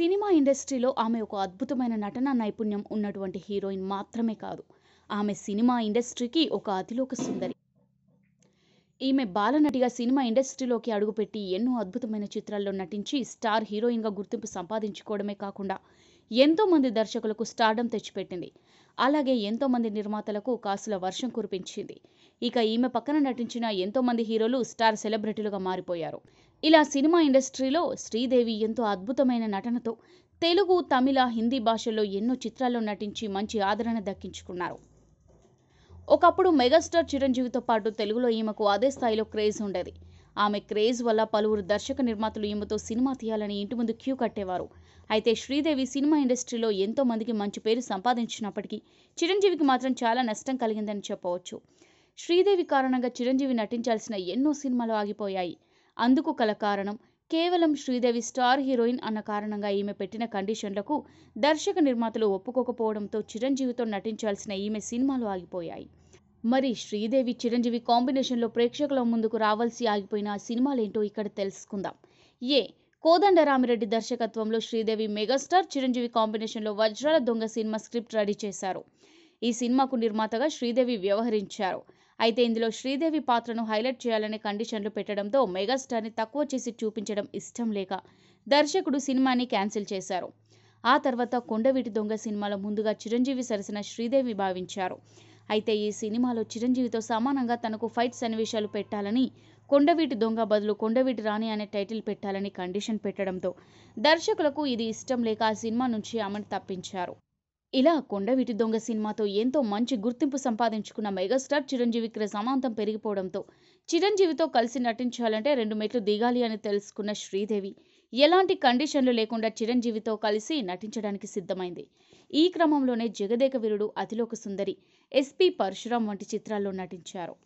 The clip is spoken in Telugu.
సినిమా ఇండస్ట్రీలో ఆమె ఒక అద్భుతమైన నటన నైపుణ్యం ఉన్నటువంటి హీరోయిన్ మాత్రమే కాదు ఆమె సినిమా ఇండస్ట్రీకి ఒక అతిలోక సుందరి ఈమె బాలనటిగా సినిమా ఇండస్ట్రీలోకి అడుగుపెట్టి ఎన్నో అద్భుతమైన చిత్రాల్లో నటించి స్టార్ హీరోయిన్గా గుర్తింపు సంపాదించుకోవడమే కాకుండా ఎంతోమంది దర్శకులకు స్టార్డం తెచ్చిపెట్టింది అలాగే ఎంతోమంది నిర్మాతలకు కాసుల వర్షం కురిపించింది ఇక ఈమె పక్కన నటించిన ఎంతోమంది హీరోలు స్టార్ సెలబ్రిటీలుగా మారిపోయారు ఇలా సినిమా ఇండస్ట్రీలో శ్రీదేవి ఎంతో అద్భుతమైన నటనతో తెలుగు తమిళ హిందీ భాషల్లో ఎన్నో చిత్రాల్లో నటించి మంచి ఆదరణ దక్కించుకున్నారు ఒకప్పుడు మెగాస్టార్ చిరంజీవితో పాటు తెలుగులో ఈమెకు అదే స్థాయిలో క్రేజ్ ఉండేది ఆమె క్రేజ్ వల్ల పలువురు దర్శక నిర్మాతలు ఈమెతో సినిమా తీయాలని ఇంటి ముందు క్యూ కట్టేవారు అయితే శ్రీదేవి సినిమా ఇండస్ట్రీలో ఎంతో మందికి మంచి పేరు సంపాదించినప్పటికీ చిరంజీవికి మాత్రం చాలా నష్టం కలిగిందని చెప్పవచ్చు శ్రీదేవి కారణంగా చిరంజీవి నటించాల్సిన ఎన్నో సినిమాలు ఆగిపోయాయి అందుకు కల కారణం కేవలం శ్రీదేవి స్టార్ హీరోయిన్ అన్న కారణంగా ఈమె పెట్టిన కండిషన్లకు దర్శక నిర్మాతలు ఒప్పుకోకపోవడంతో చిరంజీవితో నటించాల్సిన ఈమె సినిమాలు ఆగిపోయాయి మరి శ్రీదేవి చిరంజీవి కాంబినేషన్లో ప్రేక్షకుల ముందుకు రావాల్సి ఆగిపోయిన సినిమాలేంటో ఇక్కడ తెలుసుకుందాం ఏ కోదండరామిరెడ్డి దర్శకత్వంలో శ్రీదేవి మెగాస్టార్ చిరంజీవి కాంబినేషన్లో వజ్రాల దొంగ సినిమా స్క్రిప్ట్ రెడీ చేశారు ఈ సినిమాకు నిర్మాతగా శ్రీదేవి వ్యవహరించారు అయితే ఇందులో శ్రీదేవి పాత్రను హైలైట్ చేయాలనే కండిషన్లు పెట్టడంతో మెగాస్టార్ని తక్కువ చేసి చూపించడం ఇష్టం లేక దర్శకుడు సినిమాని క్యాన్సిల్ చేశారు ఆ తర్వాత కొండవీటి దొంగ సినిమాలో ముందుగా చిరంజీవి సరసన శ్రీదేవి భావించారు అయితే ఈ సినిమాలో చిరంజీవితో సమానంగా తనకు ఫైట్ సన్నివేశాలు పెట్టాలని కొండవీటి దొంగ బదులు కొండవీటి రాణి అనే టైటిల్ పెట్టాలని కండిషన్ పెట్టడంతో దర్శకులకు ఇది ఇష్టం లేక ఆ సినిమా నుంచి ఆమెను తప్పించారు ఇలా కొండవీటి దొంగ సినిమాతో ఎంతో మంచి గుర్తింపు సంపాదించుకున్న మెగాస్టార్ చిరంజీవి క్రేజ్ సమాంతం పెరిగిపోవడంతో చిరంజీవితో కలిసి నటించాలంటే రెండు మెట్లు దిగాలి అని తెలుసుకున్న శ్రీదేవి ఎలాంటి కండిషన్లు లేకుండా చిరంజీవితో కలిసి నటించడానికి సిద్ధమైంది ఈ క్రమంలోనే జగదేక వీరుడు అతిలోక సుందరి ఎస్పి పరశురాం వంటి చిత్రాల్లో నటించారు